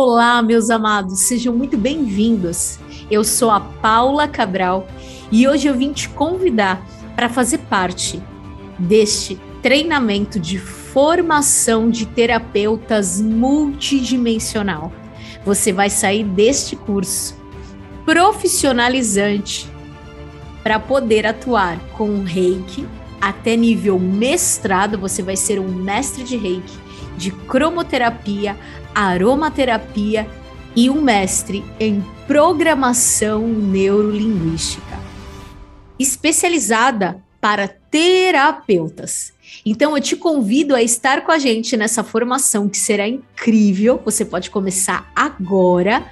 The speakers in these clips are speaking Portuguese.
Olá, meus amados, sejam muito bem-vindos. Eu sou a Paula Cabral e hoje eu vim te convidar para fazer parte deste treinamento de formação de terapeutas multidimensional. Você vai sair deste curso profissionalizante para poder atuar com reiki até nível mestrado, você vai ser um mestre de reiki, de cromoterapia, aromaterapia e um mestre em programação neurolinguística, especializada para terapeutas. Então eu te convido a estar com a gente nessa formação que será incrível. Você pode começar agora.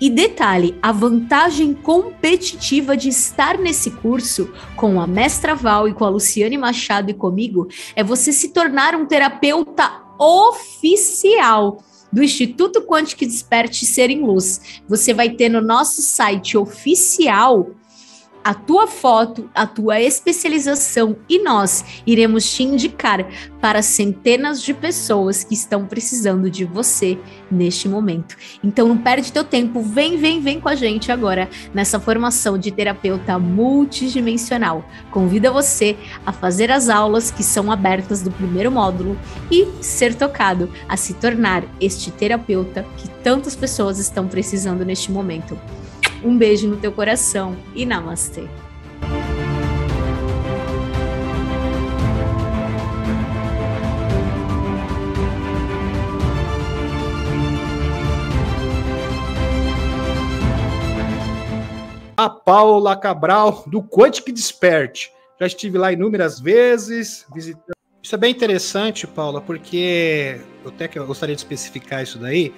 E detalhe, a vantagem competitiva de estar nesse curso com a Mestra Val e com a Luciane Machado e comigo é você se tornar um terapeuta oficial do Instituto Quântico Desperte Ser em Luz. Você vai ter no nosso site oficial a tua foto, a tua especialização e nós iremos te indicar para centenas de pessoas que estão precisando de você neste momento. Então não perde teu tempo, vem, vem, vem com a gente agora nessa formação de terapeuta multidimensional. Convida você a fazer as aulas que são abertas do primeiro módulo e ser tocado a se tornar este terapeuta que tantas pessoas estão precisando neste momento. Um beijo no teu coração e namastê. a Paula Cabral, do Quante que Desperte. Já estive lá inúmeras vezes, visitando. Isso é bem interessante, Paula, porque eu até que eu gostaria de especificar isso daí.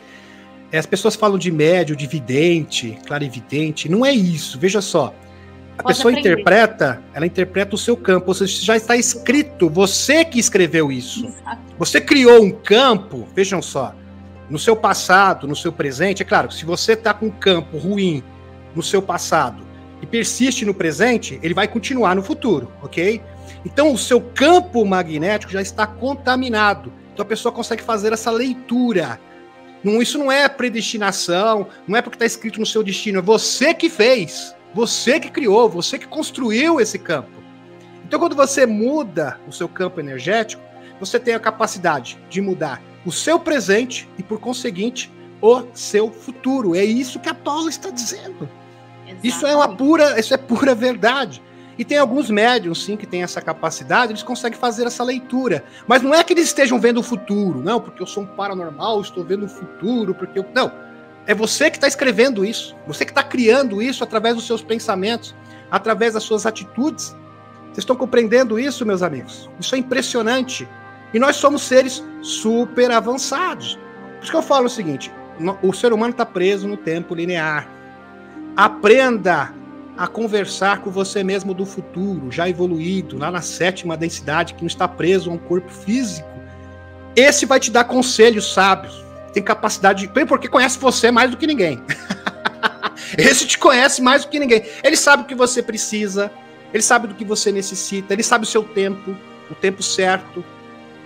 É, as pessoas falam de médio, de vidente, clarividente. Não é isso. Veja só. A Pode pessoa aprender. interpreta, ela interpreta o seu campo. Ou seja, já está escrito, você que escreveu isso. Exato. Você criou um campo, vejam só, no seu passado, no seu presente. É claro, se você está com um campo ruim no seu passado e persiste no presente, ele vai continuar no futuro, ok? Então, o seu campo magnético já está contaminado. Então, a pessoa consegue fazer essa leitura não, isso não é predestinação, não é porque está escrito no seu destino, é você que fez, você que criou, você que construiu esse campo. Então, quando você muda o seu campo energético, você tem a capacidade de mudar o seu presente e, por conseguinte, o seu futuro. É isso que a Paula está dizendo. Exatamente. Isso é uma pura, isso é pura verdade. E tem alguns médiums, sim, que têm essa capacidade, eles conseguem fazer essa leitura. Mas não é que eles estejam vendo o futuro, não, porque eu sou um paranormal, estou vendo o futuro, porque eu. Não. É você que está escrevendo isso, você que está criando isso através dos seus pensamentos, através das suas atitudes. Vocês estão compreendendo isso, meus amigos? Isso é impressionante. E nós somos seres super avançados. Por isso que eu falo o seguinte: o ser humano está preso no tempo linear. Aprenda a conversar com você mesmo do futuro, já evoluído, lá na sétima densidade, que não está preso a um corpo físico, esse vai te dar conselhos sábios. Tem capacidade de. Porque conhece você mais do que ninguém. esse te conhece mais do que ninguém. Ele sabe o que você precisa, ele sabe do que você necessita, ele sabe o seu tempo, o tempo certo.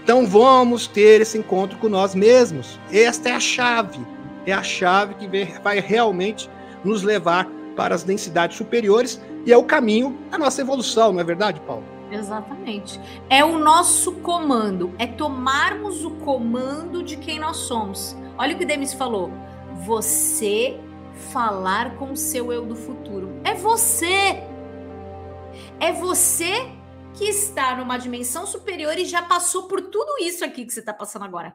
Então vamos ter esse encontro com nós mesmos. Esta é a chave. É a chave que vai realmente nos levar para as densidades superiores e é o caminho da nossa evolução, não é verdade, Paulo? Exatamente. É o nosso comando, é tomarmos o comando de quem nós somos. Olha o que o Demis falou. Você falar com o seu eu do futuro. É você. É você que está numa dimensão superior e já passou por tudo isso aqui que você está passando agora.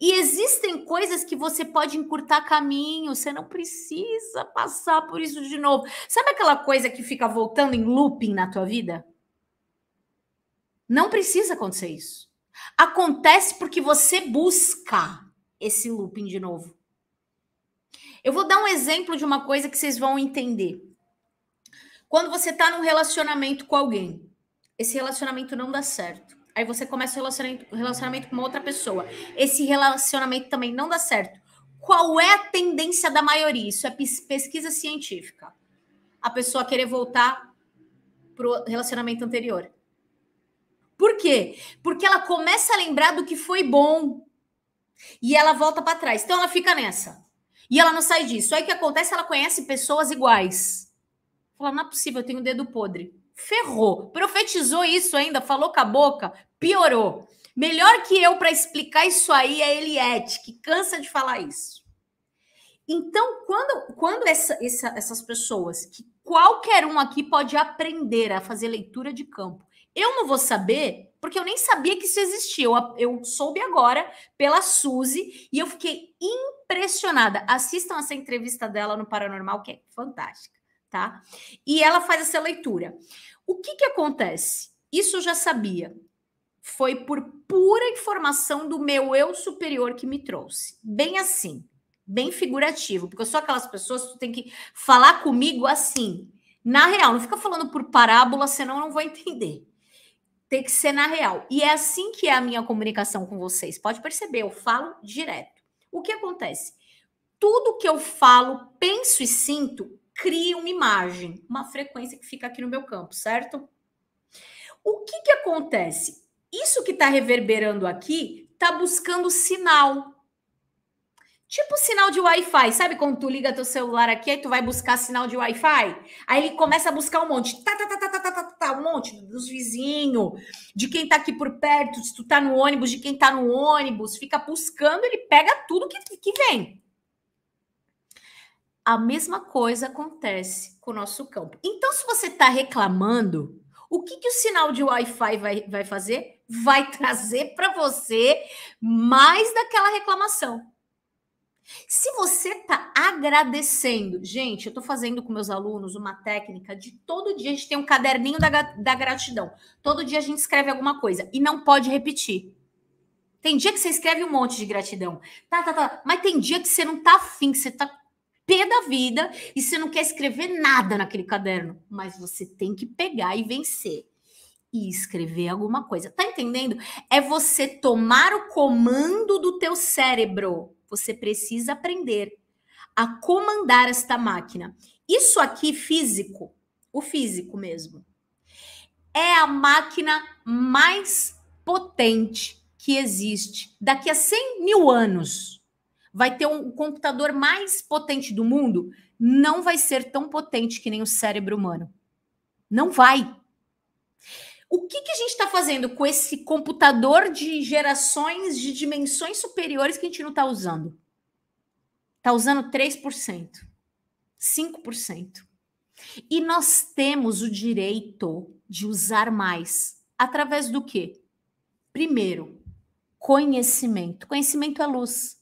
E existem coisas que você pode encurtar caminho, você não precisa passar por isso de novo. Sabe aquela coisa que fica voltando em looping na tua vida? Não precisa acontecer isso. Acontece porque você busca esse looping de novo. Eu vou dar um exemplo de uma coisa que vocês vão entender. Quando você está num relacionamento com alguém, esse relacionamento não dá certo. Aí você começa o relacionamento, relacionamento com uma outra pessoa. Esse relacionamento também não dá certo. Qual é a tendência da maioria? Isso é pesquisa científica. A pessoa querer voltar para o relacionamento anterior. Por quê? Porque ela começa a lembrar do que foi bom e ela volta para trás. Então ela fica nessa. E ela não sai disso. Aí o que acontece? Ela conhece pessoas iguais. Fala, não é possível, eu tenho o um dedo podre ferrou. Profetizou isso ainda, falou com a boca, piorou. Melhor que eu para explicar isso aí é Eliette, que cansa de falar isso. Então, quando, quando essa, essa, essas pessoas, que qualquer um aqui pode aprender a fazer leitura de campo, eu não vou saber, porque eu nem sabia que isso existia. Eu, eu soube agora pela Suzy e eu fiquei impressionada. Assistam essa entrevista dela no Paranormal, que é fantástica tá? E ela faz essa leitura. O que que acontece? Isso eu já sabia. Foi por pura informação do meu eu superior que me trouxe. Bem assim, bem figurativo, porque eu sou aquelas pessoas que tem que falar comigo assim. Na real, não fica falando por parábola, senão eu não vou entender. Tem que ser na real. E é assim que é a minha comunicação com vocês. Pode perceber, eu falo direto. O que acontece? Tudo que eu falo, penso e sinto cria uma imagem, uma frequência que fica aqui no meu campo, certo? O que, que acontece? Isso que está reverberando aqui está buscando sinal. Tipo sinal de Wi-Fi. Sabe quando tu liga teu celular aqui, tu vai buscar sinal de Wi-Fi? Aí ele começa a buscar um monte. Tá, tá, tá, tá, tá, tá, tá, tá um monte dos vizinhos, de quem tá aqui por perto, se tu tá no ônibus, de quem tá no ônibus. Fica buscando, ele pega tudo que, que vem. A mesma coisa acontece com o nosso campo. Então, se você está reclamando, o que, que o sinal de Wi-Fi vai, vai fazer? Vai trazer para você mais daquela reclamação. Se você está agradecendo, gente, eu estou fazendo com meus alunos uma técnica de todo dia a gente tem um caderninho da, da gratidão. Todo dia a gente escreve alguma coisa e não pode repetir. Tem dia que você escreve um monte de gratidão. Tá, tá, tá. Mas tem dia que você não tá afim, que você tá pé da vida e você não quer escrever nada naquele caderno, mas você tem que pegar e vencer e escrever alguma coisa. Tá entendendo? É você tomar o comando do teu cérebro. Você precisa aprender a comandar esta máquina. Isso aqui físico, o físico mesmo, é a máquina mais potente que existe daqui a 100 mil anos vai ter um computador mais potente do mundo, não vai ser tão potente que nem o cérebro humano. Não vai. O que, que a gente está fazendo com esse computador de gerações de dimensões superiores que a gente não está usando? Está usando 3%, 5%. E nós temos o direito de usar mais. Através do quê? Primeiro, conhecimento. Conhecimento é luz.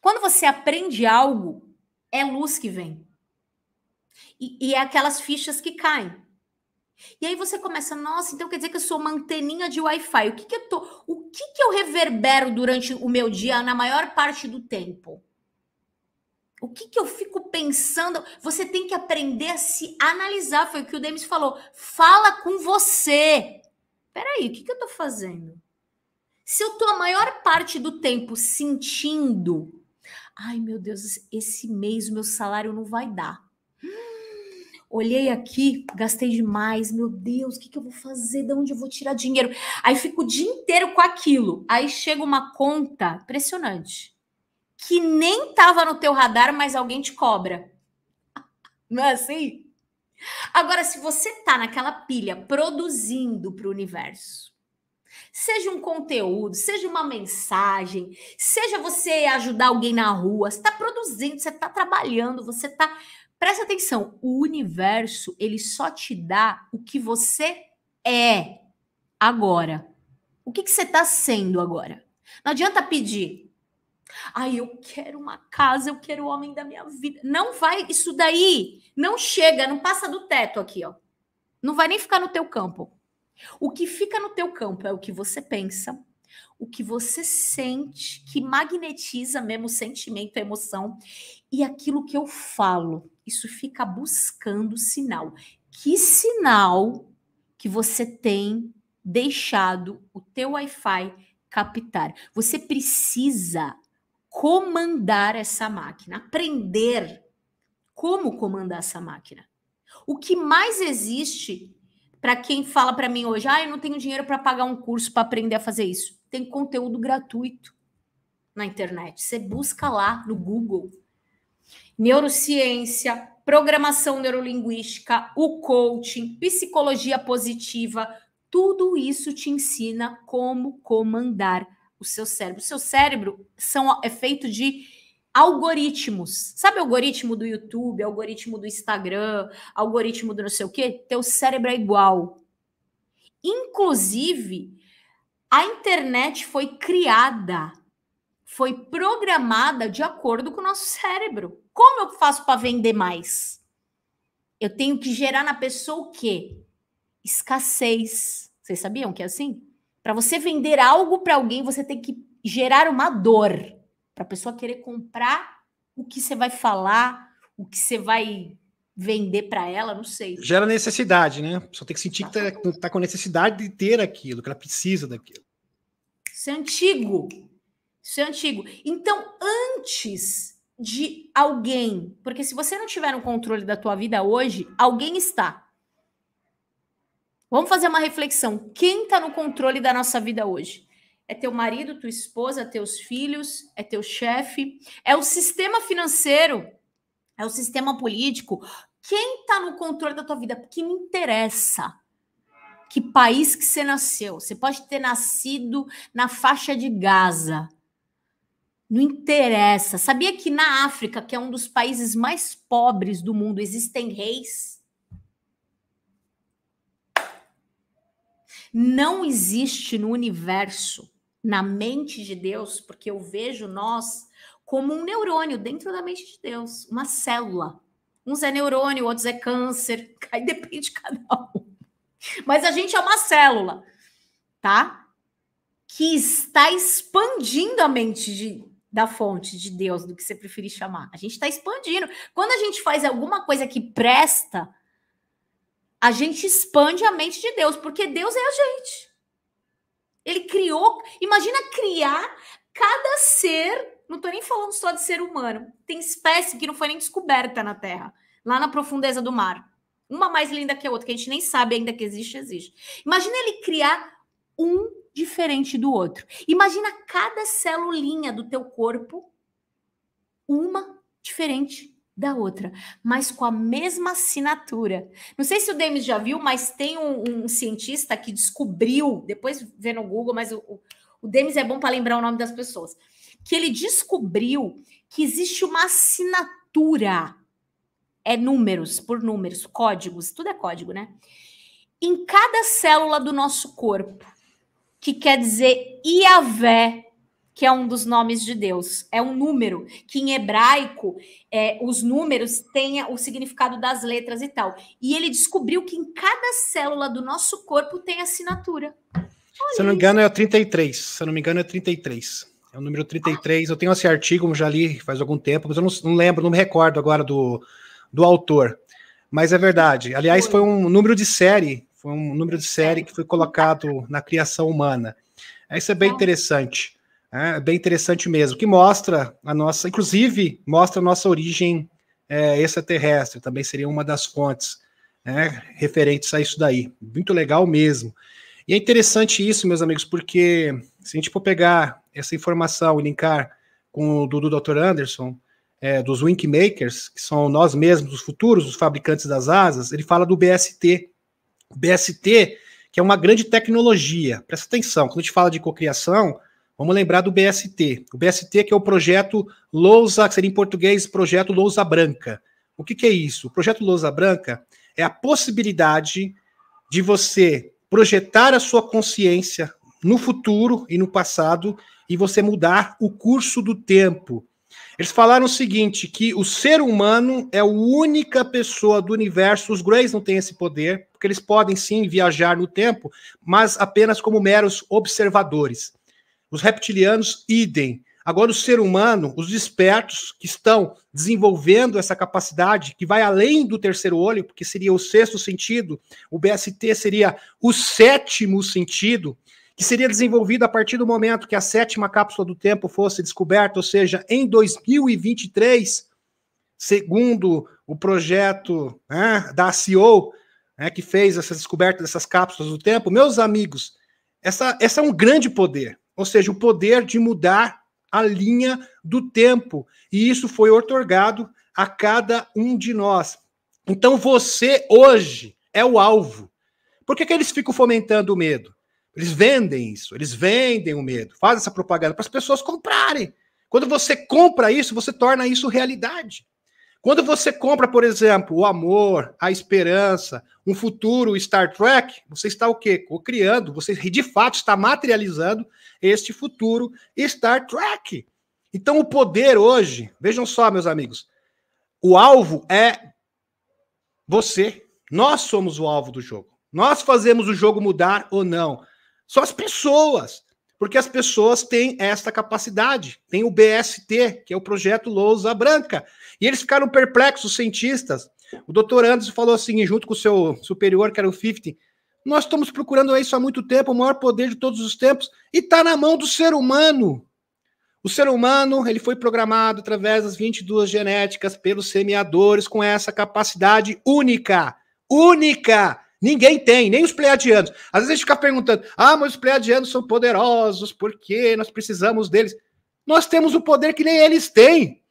Quando você aprende algo, é luz que vem. E, e, é aquelas fichas que caem. E aí você começa, nossa, então quer dizer que eu sou uma anteninha de Wi-Fi. O que que eu tô, o que que eu reverbero durante o meu dia na maior parte do tempo? O que que eu fico pensando? Você tem que aprender a se analisar, foi o que o Demis falou. Fala com você. Peraí, o que que eu tô fazendo? Se eu tô a maior parte do tempo sentindo, ai meu Deus, esse mês o meu salário não vai dar. olhei aqui, gastei demais, meu Deus, o que, que eu vou fazer? De onde eu vou tirar dinheiro? Aí fico o dia inteiro com aquilo. Aí chega uma conta impressionante que nem tava no teu radar, mas alguém te cobra. Não é assim? Agora, se você tá naquela pilha produzindo para o universo, Seja um conteúdo, seja uma mensagem, seja você ajudar alguém na rua, você está produzindo, você está trabalhando, você está. Presta atenção, o universo ele só te dá o que você é agora. O que, que você está sendo agora? Não adianta pedir. Ai, eu quero uma casa, eu quero o homem da minha vida. Não vai, isso daí não chega, não passa do teto aqui, ó. Não vai nem ficar no teu campo. O que fica no teu campo é o que você pensa, o que você sente, que magnetiza mesmo sentimento, emoção, e aquilo que eu falo. Isso fica buscando sinal. Que sinal que você tem deixado o teu Wi-Fi captar? Você precisa comandar essa máquina, aprender como comandar essa máquina. O que mais existe para quem fala para mim hoje, ah, eu não tenho dinheiro para pagar um curso para aprender a fazer isso. Tem conteúdo gratuito na internet. Você busca lá no Google. Neurociência, programação neurolinguística, o coaching, psicologia positiva, tudo isso te ensina como comandar o seu cérebro. O seu cérebro são, é feito de algoritmos. Sabe algoritmo do YouTube, algoritmo do Instagram, algoritmo do não sei o quê? Teu cérebro é igual. Inclusive, a internet foi criada, foi programada de acordo com o nosso cérebro. Como eu faço para vender mais? Eu tenho que gerar na pessoa o quê? Escassez. Vocês sabiam que é assim? Para você vender algo para alguém, você tem que gerar uma dor para a pessoa querer comprar o que você vai falar, o que você vai vender para ela, não sei. Gera necessidade, né? Só tem que sentir que está tá, tá com necessidade de ter aquilo, que ela precisa daquilo. Isso é antigo. Isso é antigo. Então, antes de alguém, porque se você não tiver um controle da tua vida hoje, alguém está. Vamos fazer uma reflexão. Quem está no controle da nossa vida hoje? é teu marido, tua esposa, teus filhos, é teu chefe, é o sistema financeiro, é o sistema político. Quem está no controle da tua vida? Porque me interessa que país que você nasceu. Você pode ter nascido na faixa de Gaza. Não interessa. Sabia que na África, que é um dos países mais pobres do mundo, existem reis? Não existe no universo na mente de Deus, porque eu vejo nós como um neurônio dentro da mente de Deus, uma célula. Uns é neurônio, outros é câncer, aí depende de cada um. Mas a gente é uma célula, tá? Que está expandindo a mente de, da fonte de Deus, do que você preferir chamar. A gente está expandindo. Quando a gente faz alguma coisa que presta, a gente expande a mente de Deus, porque Deus é a gente. Ele criou. Imagina criar cada ser. Não estou nem falando só de ser humano. Tem espécie que não foi nem descoberta na Terra, lá na profundeza do mar. Uma mais linda que a outra, que a gente nem sabe ainda que existe, existe. Imagina ele criar um diferente do outro. Imagina cada celulinha do teu corpo, uma diferente da outra, mas com a mesma assinatura. Não sei se o Demis já viu, mas tem um, um cientista que descobriu, depois vê no Google, mas o, o, o Demis é bom para lembrar o nome das pessoas, que ele descobriu que existe uma assinatura, é números por números, códigos, tudo é código, né? Em cada célula do nosso corpo, que quer dizer Iavé que é um dos nomes de Deus. É um número que em hebraico é, os números têm o significado das letras e tal. E ele descobriu que em cada célula do nosso corpo tem assinatura. Olha se eu não me engano, é o 33. Se eu não me engano, é 33. É o número 33. Ah. Eu tenho esse artigo, já li faz algum tempo, mas eu não, não lembro, não me recordo agora do, do autor. Mas é verdade. Aliás, foi um número de série, foi um número de série que foi colocado na criação humana. Isso é bem interessante. É, é bem interessante mesmo, que mostra a nossa, inclusive mostra a nossa origem é, extraterrestre, também seria uma das fontes né, referentes a isso daí. Muito legal mesmo. E é interessante isso, meus amigos, porque se a gente for pegar essa informação e linkar com o do Dr. Anderson, é, dos Makers, que são nós mesmos, os futuros, os fabricantes das asas, ele fala do BST. BST, que é uma grande tecnologia, presta atenção, quando a gente fala de cocriação, Vamos lembrar do BST. O BST que é o projeto Lousa, que seria em português projeto Lousa Branca. O que, que é isso? O projeto Lousa Branca é a possibilidade de você projetar a sua consciência no futuro e no passado e você mudar o curso do tempo. Eles falaram o seguinte, que o ser humano é a única pessoa do universo, os Greys não têm esse poder, porque eles podem sim viajar no tempo, mas apenas como meros observadores. Os reptilianos, idem. Agora, o ser humano, os espertos que estão desenvolvendo essa capacidade, que vai além do terceiro olho, porque seria o sexto sentido, o BST seria o sétimo sentido, que seria desenvolvido a partir do momento que a sétima cápsula do tempo fosse descoberta, ou seja, em 2023, segundo o projeto né, da CEO, né, que fez essa descoberta dessas cápsulas do tempo, meus amigos, essa, essa é um grande poder ou seja, o poder de mudar a linha do tempo. E isso foi otorgado a cada um de nós. Então você hoje é o alvo. Por que, que eles ficam fomentando o medo? Eles vendem isso, eles vendem o medo, fazem essa propaganda para as pessoas comprarem. Quando você compra isso, você torna isso realidade. Quando você compra, por exemplo, o amor, a esperança, um futuro Star Trek, você está o quê? Criando, você de fato está materializando este futuro Star Trek. Então o poder hoje, vejam só, meus amigos, o alvo é você. Nós somos o alvo do jogo. Nós fazemos o jogo mudar ou não. São as pessoas. Porque as pessoas têm esta capacidade, tem o BST, que é o projeto Lousa Branca. E eles ficaram perplexos, os cientistas. O doutor Anderson falou assim, junto com o seu superior, que era o 50, nós estamos procurando isso há muito tempo, o maior poder de todos os tempos, e está na mão do ser humano. O ser humano ele foi programado através das 22 genéticas pelos semeadores com essa capacidade única, única Ninguém tem, nem os pleiadianos. Às vezes a gente fica perguntando: ah, mas os pleiadianos são poderosos, por que nós precisamos deles? Nós temos o poder que nem eles têm,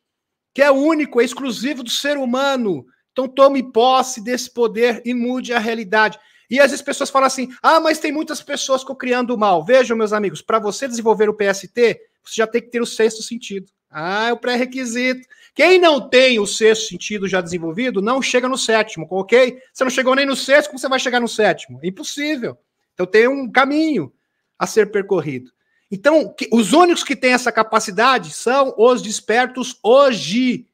que é único, é exclusivo do ser humano. Então tome posse desse poder e mude a realidade. E às vezes pessoas falam assim: ah, mas tem muitas pessoas co-criando o mal. Vejam, meus amigos, para você desenvolver o PST, você já tem que ter o sexto sentido. Ah, é o pré-requisito. Quem não tem o sexto sentido já desenvolvido, não chega no sétimo, ok? Você não chegou nem no sexto, como você vai chegar no sétimo? É impossível. Então tem um caminho a ser percorrido. Então, os únicos que têm essa capacidade são os despertos hoje.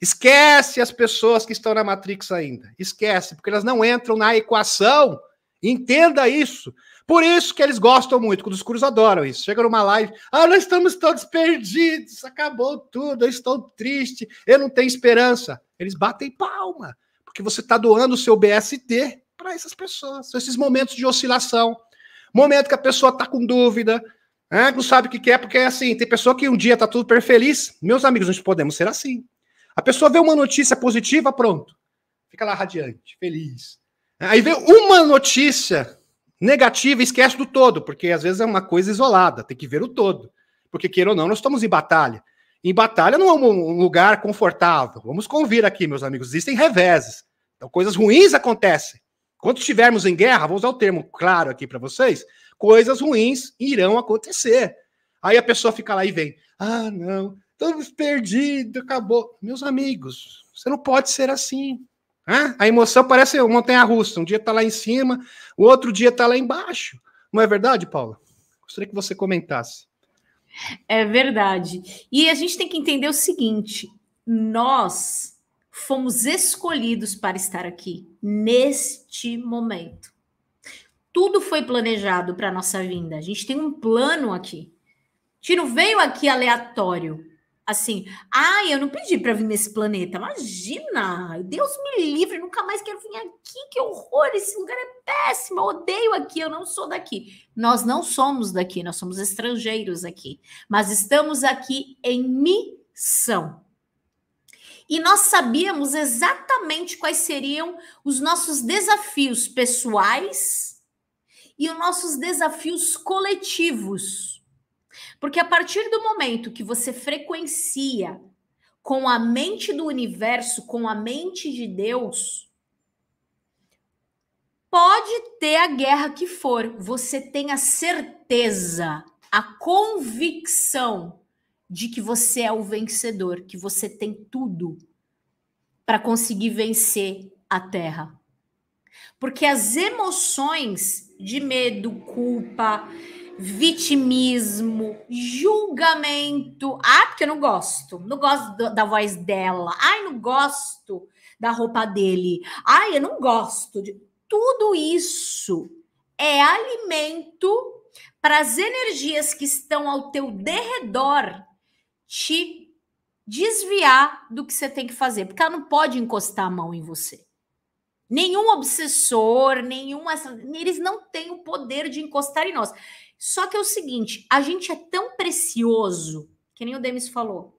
Esquece as pessoas que estão na Matrix ainda. Esquece, porque elas não entram na equação. Entenda isso. Por isso que eles gostam muito, que os curus adoram isso. Chega numa live, ah, nós estamos todos perdidos, acabou tudo, eu estou triste, eu não tenho esperança. Eles batem palma, porque você está doando o seu BST para essas pessoas. São esses momentos de oscilação. Momento que a pessoa está com dúvida, né, não sabe o que quer, porque é assim, tem pessoa que um dia está tudo perfeliz, Meus amigos, nós podemos ser assim. A pessoa vê uma notícia positiva, pronto. Fica lá radiante, feliz. Aí vê uma notícia Negativa, esquece do todo, porque às vezes é uma coisa isolada, tem que ver o todo. Porque, queira ou não, nós estamos em batalha. Em batalha não é um lugar confortável. Vamos convir aqui, meus amigos, existem reveses. Então, coisas ruins acontecem. Quando estivermos em guerra, vou usar o termo claro aqui para vocês, coisas ruins irão acontecer. Aí a pessoa fica lá e vem: ah, não, estamos perdidos, acabou. Meus amigos, você não pode ser assim. Né? A emoção parece uma montanha-russa. Um dia está lá em cima, o outro dia está lá embaixo. Não é verdade, Paula? Gostaria que você comentasse. É verdade. E a gente tem que entender o seguinte: nós fomos escolhidos para estar aqui neste momento. Tudo foi planejado para a nossa vinda. A gente tem um plano aqui. A gente não veio aqui aleatório. Assim, ah, eu não pedi para vir nesse planeta. Imagina! Deus me livre, nunca mais quero vir aqui. Que horror! Esse lugar é péssimo. Eu odeio aqui. Eu não sou daqui. Nós não somos daqui. Nós somos estrangeiros aqui. Mas estamos aqui em missão. E nós sabíamos exatamente quais seriam os nossos desafios pessoais e os nossos desafios coletivos. Porque a partir do momento que você frequencia com a mente do universo, com a mente de Deus, pode ter a guerra que for, você tem a certeza, a convicção de que você é o vencedor, que você tem tudo para conseguir vencer a terra. Porque as emoções de medo, culpa, vitimismo, julgamento. Ah, porque eu não gosto. Não gosto da voz dela. Ai, não gosto da roupa dele. Ai, eu não gosto de tudo isso é alimento para as energias que estão ao teu derredor te desviar do que você tem que fazer, porque ela não pode encostar a mão em você. Nenhum obsessor, nenhum. Eles não têm o poder de encostar em nós. Só que é o seguinte, a gente é tão precioso, que nem o Demis falou.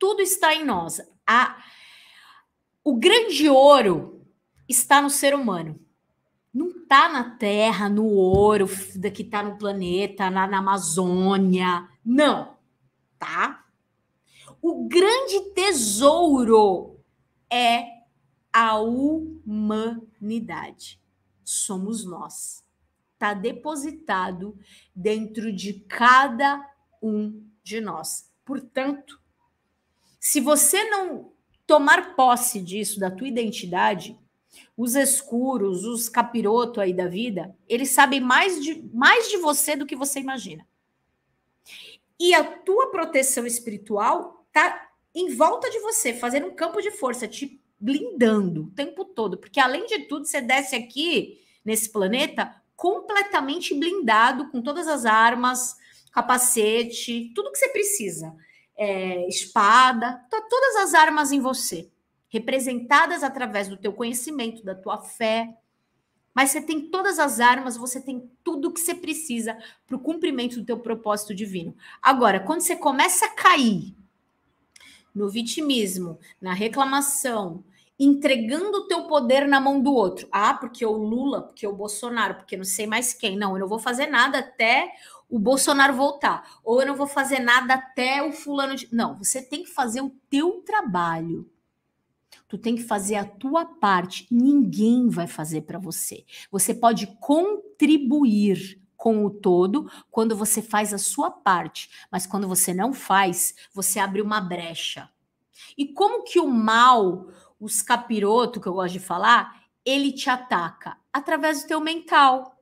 Tudo está em nós. A, o grande ouro está no ser humano. Não está na terra, no ouro que está no planeta, na, na Amazônia. Não. Tá? O grande tesouro é a humanidade. Somos nós está depositado dentro de cada um de nós. Portanto, se você não tomar posse disso, da tua identidade, os escuros, os capiroto aí da vida, eles sabem mais de, mais de você do que você imagina. E a tua proteção espiritual está em volta de você, fazendo um campo de força, te blindando o tempo todo. Porque, além de tudo, você desce aqui nesse planeta completamente blindado, com todas as armas, capacete, tudo que você precisa. É, espada, tá todas as armas em você, representadas através do teu conhecimento, da tua fé. Mas você tem todas as armas, você tem tudo que você precisa para o cumprimento do teu propósito divino. Agora, quando você começa a cair no vitimismo, na reclamação, entregando o teu poder na mão do outro. Ah, porque o Lula, porque o Bolsonaro, porque não sei mais quem. Não, eu não vou fazer nada até o Bolsonaro voltar. Ou eu não vou fazer nada até o fulano de... Não, você tem que fazer o teu trabalho. Tu tem que fazer a tua parte. Ninguém vai fazer para você. Você pode contribuir com o todo quando você faz a sua parte, mas quando você não faz, você abre uma brecha e como que o mal, os capiroto que eu gosto de falar, ele te ataca através do teu mental.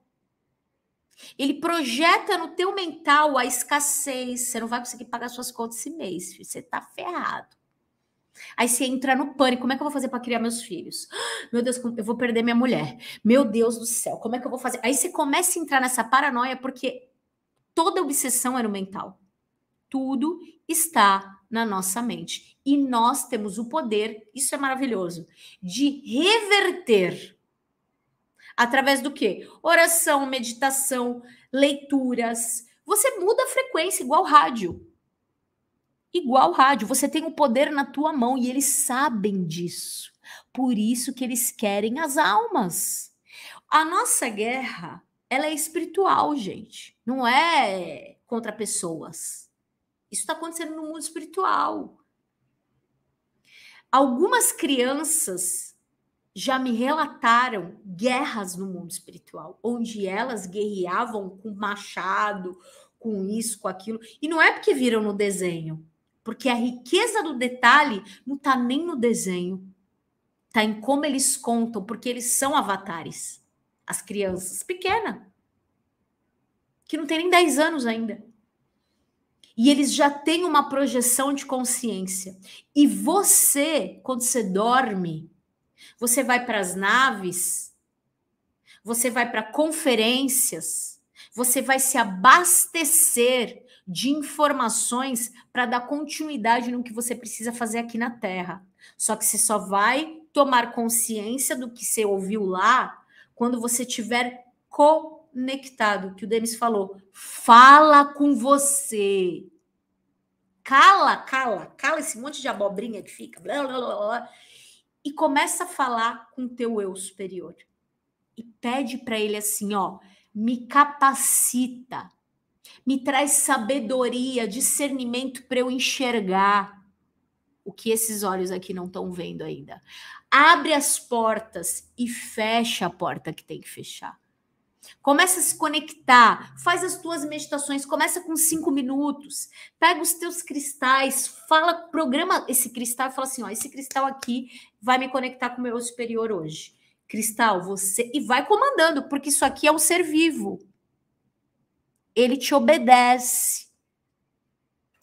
Ele projeta no teu mental a escassez, você não vai conseguir pagar suas contas esse mês, filho. você tá ferrado. Aí você entra no pânico. Como é que eu vou fazer para criar meus filhos? Meu Deus, eu vou perder minha mulher. Meu Deus do céu, como é que eu vou fazer? Aí você começa a entrar nessa paranoia porque toda obsessão é no mental. Tudo está na nossa mente e nós temos o poder, isso é maravilhoso, de reverter através do que? Oração, meditação, leituras. Você muda a frequência igual rádio. Igual rádio, você tem o poder na tua mão e eles sabem disso. Por isso que eles querem as almas. A nossa guerra, ela é espiritual, gente. Não é contra pessoas. Isso está acontecendo no mundo espiritual. Algumas crianças já me relataram guerras no mundo espiritual, onde elas guerreavam com machado, com isso, com aquilo. E não é porque viram no desenho, porque a riqueza do detalhe não está nem no desenho, está em como eles contam, porque eles são avatares. As crianças pequenas, que não tem nem 10 anos ainda e eles já têm uma projeção de consciência. E você, quando você dorme, você vai para as naves, você vai para conferências, você vai se abastecer de informações para dar continuidade no que você precisa fazer aqui na Terra. Só que você só vai tomar consciência do que você ouviu lá quando você tiver co conectado, que o Demis falou. Fala com você. Cala, cala, cala esse monte de abobrinha que fica. Blá, blá, blá, blá, e começa a falar com teu eu superior. E pede para ele assim, ó, me capacita. Me traz sabedoria, discernimento para eu enxergar o que esses olhos aqui não estão vendo ainda. Abre as portas e fecha a porta que tem que fechar. Começa a se conectar, faz as tuas meditações, começa com cinco minutos, pega os teus cristais, fala, programa esse cristal e fala assim: ó, esse cristal aqui vai me conectar com o meu superior hoje. Cristal, você. E vai comandando, porque isso aqui é um ser vivo. Ele te obedece.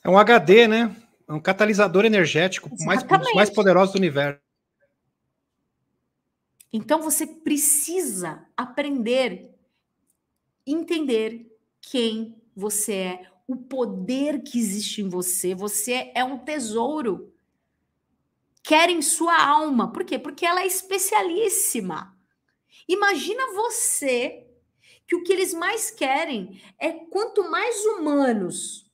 É um HD, né? É um catalisador energético, mais, um dos mais poderosos do universo. Então você precisa aprender entender quem você é, o poder que existe em você. Você é um tesouro. Querem sua alma. Por quê? Porque ela é especialíssima. Imagina você que o que eles mais querem é quanto mais humanos,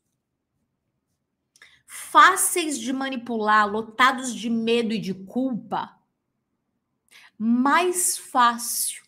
fáceis de manipular, lotados de medo e de culpa, mais fácil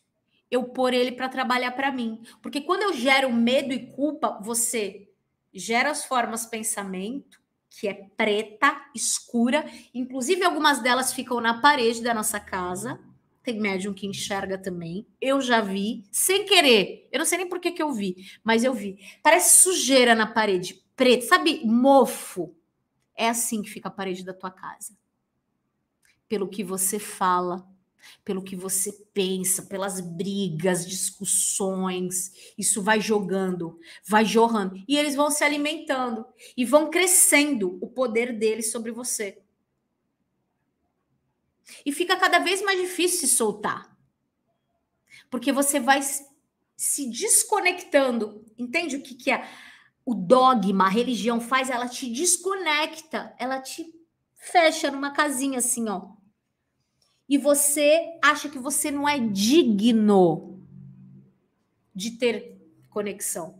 eu pôr ele para trabalhar para mim. Porque quando eu gero medo e culpa, você gera as formas pensamento, que é preta, escura, inclusive algumas delas ficam na parede da nossa casa. Tem médium que enxerga também. Eu já vi, sem querer. Eu não sei nem por que, que eu vi, mas eu vi. Parece sujeira na parede, preto, sabe? Mofo. É assim que fica a parede da tua casa. Pelo que você fala, pelo que você pensa, pelas brigas, discussões. Isso vai jogando, vai jorrando. E eles vão se alimentando e vão crescendo o poder deles sobre você. E fica cada vez mais difícil se soltar. Porque você vai se desconectando. Entende o que, que é? O dogma, a religião faz, ela te desconecta, ela te fecha numa casinha assim, ó e você acha que você não é digno de ter conexão.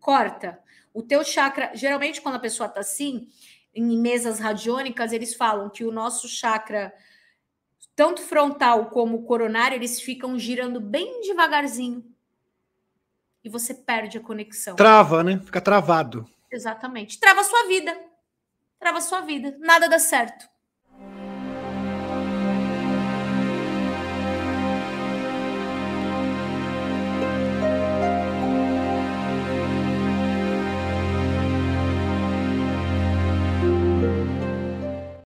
Corta. O teu chakra, geralmente quando a pessoa tá assim, em mesas radiônicas, eles falam que o nosso chakra tanto frontal como coronário, eles ficam girando bem devagarzinho. E você perde a conexão. Trava, né? Fica travado. Exatamente. Trava a sua vida. Trava a sua vida. Nada dá certo.